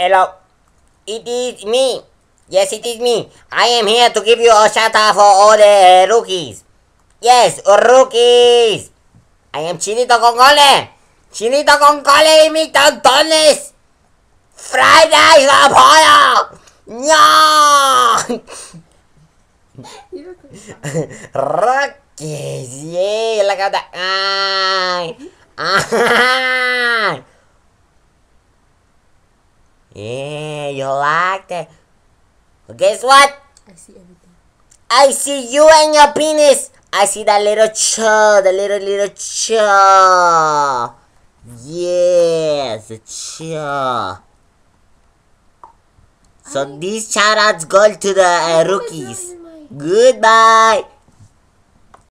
Hello. It is me. Yes, it is me. I am here to give you a shout out for all the rookies. Yes, rookies. I am Chinito Congole. Gole. Chinito con Gole y Friday the Friday Apollo. No. rookies. Yeah, Look at that. Ah. Ay. Yeah, you like that. Well, guess what? I see everything. I see you and your penis. I see that little chub, the little little chub. Yes, the chub. So I... these shoutouts go to the uh, rookies. Goodbye.